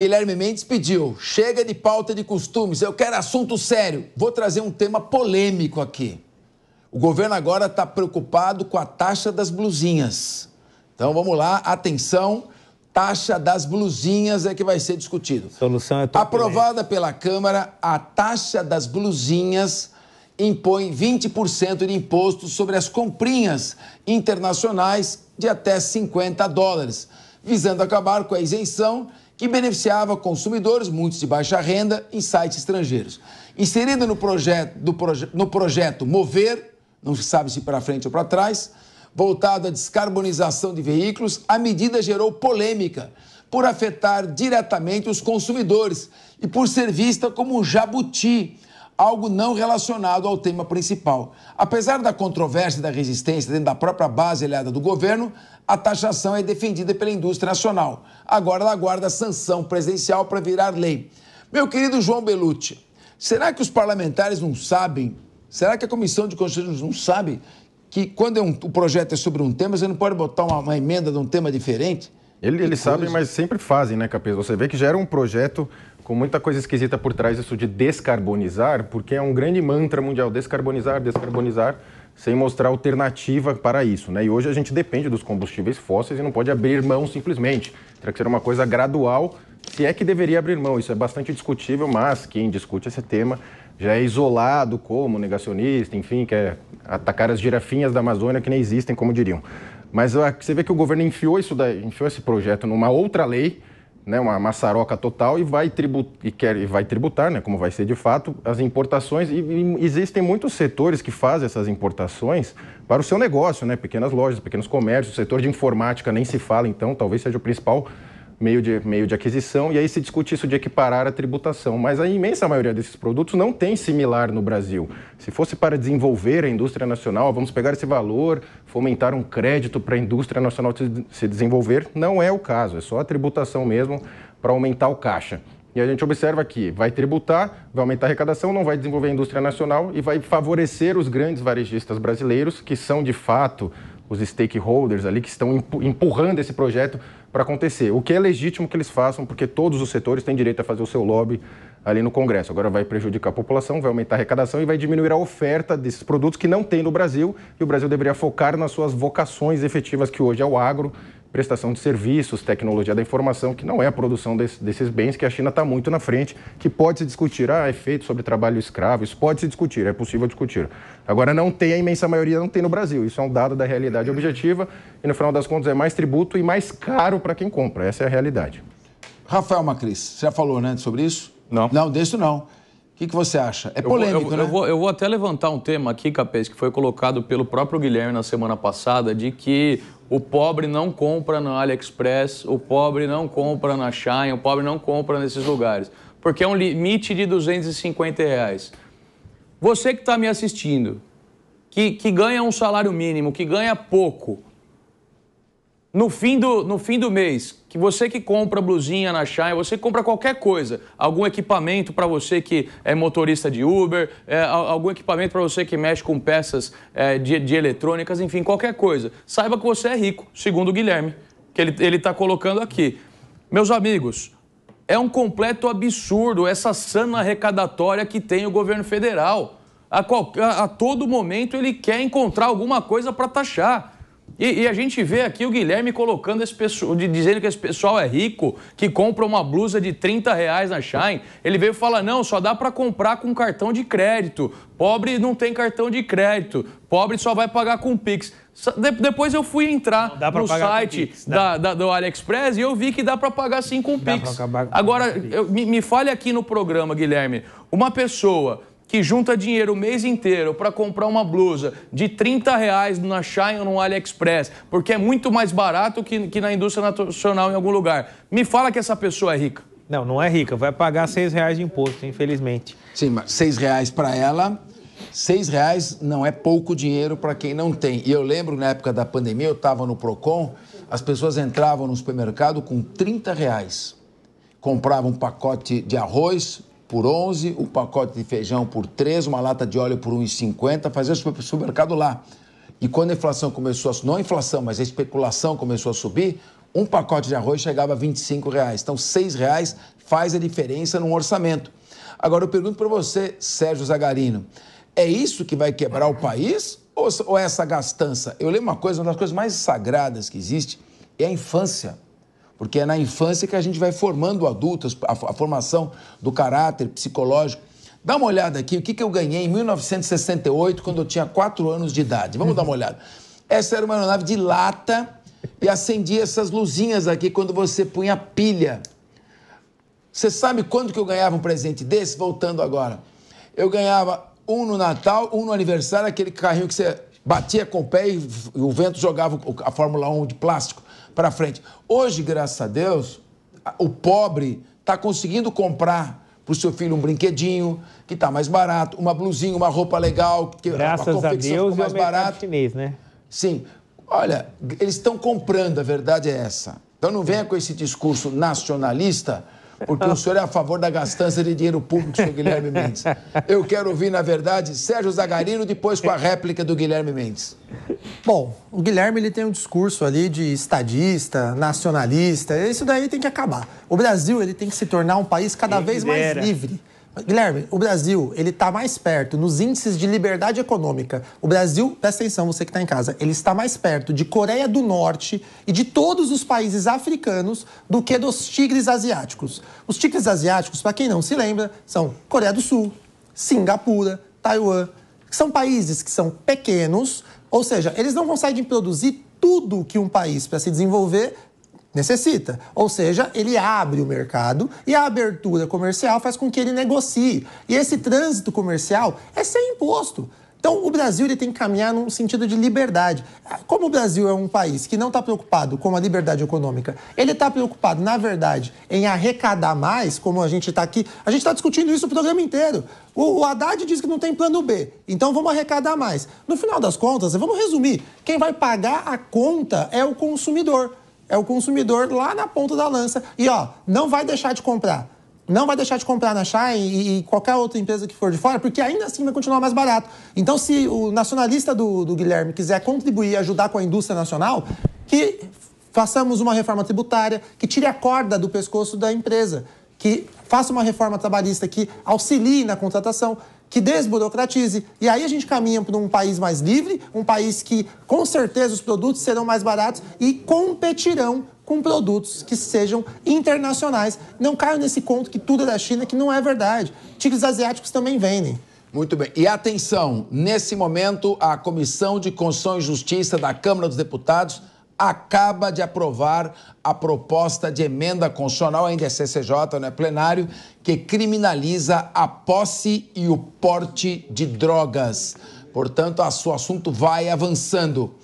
Guilherme Mendes pediu: chega de pauta de costumes, eu quero assunto sério. Vou trazer um tema polêmico aqui. O governo agora está preocupado com a taxa das blusinhas. Então vamos lá, atenção. Taxa das blusinhas é que vai ser discutido. Solução é Aprovada pela Câmara, a taxa das blusinhas impõe 20% de imposto sobre as comprinhas internacionais de até 50 dólares, visando acabar com a isenção que beneficiava consumidores, muitos de baixa renda, em sites estrangeiros. Inserida no projeto, proje, no projeto Mover, não se sabe se para frente ou para trás, voltado à descarbonização de veículos, a medida gerou polêmica por afetar diretamente os consumidores e por ser vista como um jabuti algo não relacionado ao tema principal. Apesar da controvérsia e da resistência dentro da própria base aliada do governo, a taxação é defendida pela indústria nacional. Agora ela aguarda sanção presidencial para virar lei. Meu querido João Belucci, será que os parlamentares não sabem? Será que a Comissão de Constituição não sabe que quando é um, o projeto é sobre um tema, você não pode botar uma, uma emenda de um tema diferente? Ele, eles sabem, mas sempre fazem, né, Capês? Você vê que já era um projeto com muita coisa esquisita por trás isso de descarbonizar, porque é um grande mantra mundial, descarbonizar, descarbonizar, sem mostrar alternativa para isso. Né? E hoje a gente depende dos combustíveis fósseis e não pode abrir mão simplesmente. Terá que ser uma coisa gradual, se é que deveria abrir mão. Isso é bastante discutível, mas quem discute esse tema já é isolado como negacionista, enfim, quer atacar as girafinhas da Amazônia que nem existem, como diriam. Mas ah, você vê que o governo enfiou isso daí, enfiou esse projeto numa outra lei, né, uma maçaroca total e vai, tribut, e quer, e vai tributar, né, como vai ser de fato, as importações. E, e, existem muitos setores que fazem essas importações para o seu negócio, né, pequenas lojas, pequenos comércios, setor de informática nem se fala, então talvez seja o principal meio de, meio de aquisição, e aí se discute isso de equiparar a tributação. Mas a imensa maioria desses produtos não tem similar no Brasil. Se fosse para desenvolver a indústria nacional, vamos pegar esse valor, fomentar um crédito para a indústria nacional se desenvolver, não é o caso, é só a tributação mesmo para aumentar o caixa. E a gente observa que vai tributar, vai aumentar a arrecadação, não vai desenvolver a indústria nacional e vai favorecer os grandes varejistas brasileiros, que são de fato os stakeholders ali que estão empurrando esse projeto para acontecer. O que é legítimo que eles façam, porque todos os setores têm direito a fazer o seu lobby ali no Congresso. Agora vai prejudicar a população, vai aumentar a arrecadação e vai diminuir a oferta desses produtos que não tem no Brasil. E o Brasil deveria focar nas suas vocações efetivas, que hoje é o agro prestação de serviços, tecnologia da informação, que não é a produção desse, desses bens, que a China está muito na frente, que pode se discutir, ah, efeito é sobre trabalho escravo, isso pode se discutir, é possível discutir. Agora, não tem, a imensa maioria não tem no Brasil, isso é um dado da realidade objetiva, e no final das contas é mais tributo e mais caro para quem compra, essa é a realidade. Rafael Macris, você já falou, né, sobre isso? Não. Não, desse não. O que, que você acha? É polêmico, eu vou, eu, né? Eu vou, eu vou, até levantar um tema aqui, Capês, que foi colocado pelo próprio Guilherme na semana passada, de que o pobre não compra na AliExpress, o pobre não compra na Shine, o pobre não compra nesses lugares, porque é um limite de 250 reais. Você que está me assistindo, que, que ganha um salário mínimo, que ganha pouco, no fim do, no fim do mês, que você que compra blusinha na Shine, você compra qualquer coisa, algum equipamento para você que é motorista de Uber, é, algum equipamento para você que mexe com peças é, de, de eletrônicas, enfim, qualquer coisa. Saiba que você é rico, segundo o Guilherme, que ele está colocando aqui. Meus amigos, é um completo absurdo essa sana arrecadatória que tem o governo federal. A, qual, a, a todo momento ele quer encontrar alguma coisa para taxar. E, e, a gente vê aqui o Guilherme colocando esse pessoal, de, dizendo que esse pessoal é rico, que compra uma blusa de 30 reais na Shine. Ele veio falar, não, só dá para comprar com cartão de crédito. Pobre não tem cartão de crédito. Pobre só vai pagar com Pix. De, depois eu fui entrar no site Pix, da, da, do AliExpress e eu vi que dá para pagar sim com dá Pix. Agora, eu, me, me fale aqui no programa, Guilherme, uma pessoa que junta dinheiro o mês inteiro para comprar uma blusa de 30 reais na Shine ou no AliExpress, porque é muito mais barato que, que na indústria nacional em algum lugar. Me fala que essa pessoa é rica. Não, não é rica, vai pagar 6 reais de imposto, infelizmente. Sim, mas 6 reais para ela, 6 reais não é pouco dinheiro para quem não tem. E eu lembro, na época da pandemia, eu estava no PROCON, as pessoas entravam no supermercado com 30 reais. Compravam um pacote de arroz, por 11, um pacote de feijão por 3, uma lata de óleo por 1,50, fazer o supermercado lá. E quando a inflação começou a não a inflação, mas a especulação começou a subir, um pacote de arroz chegava a 25 reais. Então, 6 reais faz a diferença num orçamento. Agora eu pergunto para você, Sérgio Zagarino, é isso que vai quebrar o país ou, ou é essa gastança? Eu lembro uma coisa, uma das coisas mais sagradas que existe é a infância porque é na infância que a gente vai formando adultos, a, a formação do caráter psicológico. Dá uma olhada aqui, o que, que eu ganhei em 1968, quando eu tinha 4 anos de idade. Vamos dar uma uhum. olhada. Essa era uma aeronave de lata e acendia essas luzinhas aqui quando você punha pilha. Você sabe quando que eu ganhava um presente desse? Voltando agora. Eu ganhava um no Natal, um no aniversário, aquele carrinho que você batia com o pé e o vento jogava a Fórmula 1 de plástico para frente. Hoje, graças a Deus, o pobre está conseguindo comprar para o seu filho um brinquedinho que está mais barato, uma blusinha, uma roupa legal, que graças a, a Deus mais é o barato. chinês, né? Sim. Olha, eles estão comprando, a verdade é essa. Então não venha com esse discurso nacionalista, porque o senhor é a favor da gastança de dinheiro público, senhor Guilherme Mendes. Eu quero ouvir, na verdade, Sérgio Zagarino, depois com a réplica do Guilherme Mendes. Bom, o Guilherme ele tem um discurso ali de estadista, nacionalista. Isso daí tem que acabar. O Brasil ele tem que se tornar um país cada vez mais livre. Guilherme, o Brasil, ele está mais perto nos índices de liberdade econômica. O Brasil, presta atenção, você que está em casa, ele está mais perto de Coreia do Norte e de todos os países africanos do que dos tigres asiáticos. Os tigres asiáticos, para quem não se lembra, são Coreia do Sul, Singapura, Taiwan. São países que são pequenos, ou seja, eles não conseguem produzir tudo que um país para se desenvolver necessita. Ou seja, ele abre o mercado e a abertura comercial faz com que ele negocie. E esse trânsito comercial é sem imposto. Então, o Brasil ele tem que caminhar num sentido de liberdade. Como o Brasil é um país que não está preocupado com a liberdade econômica, ele está preocupado, na verdade, em arrecadar mais, como a gente está aqui. A gente está discutindo isso o programa inteiro. O, o Haddad diz que não tem plano B, então vamos arrecadar mais. No final das contas, vamos resumir: quem vai pagar a conta é o consumidor. É o consumidor lá na ponta da lança. E, ó, não vai deixar de comprar não vai deixar de comprar na Shine e, e, qualquer outra empresa que for de fora, porque ainda assim vai continuar mais barato. Então, se o nacionalista do, do Guilherme quiser contribuir e ajudar com a indústria nacional, que façamos uma reforma tributária que tire a corda do pescoço da empresa, que faça uma reforma trabalhista que auxilie na contratação, que desburocratize. E aí a gente caminha para um país mais livre, um país que com certeza os produtos serão mais baratos e competirão com produtos que sejam internacionais. Não caiam nesse conto que tudo é da China, que não é verdade. Tigres asiáticos também vendem. Muito bem. E atenção, nesse momento, a Comissão de Constituição e Justiça da Câmara dos Deputados acaba de aprovar a proposta de emenda constitucional, ainda é CCJ, não é plenário, que criminaliza a posse e o porte de drogas. Portanto, o assunto vai avançando.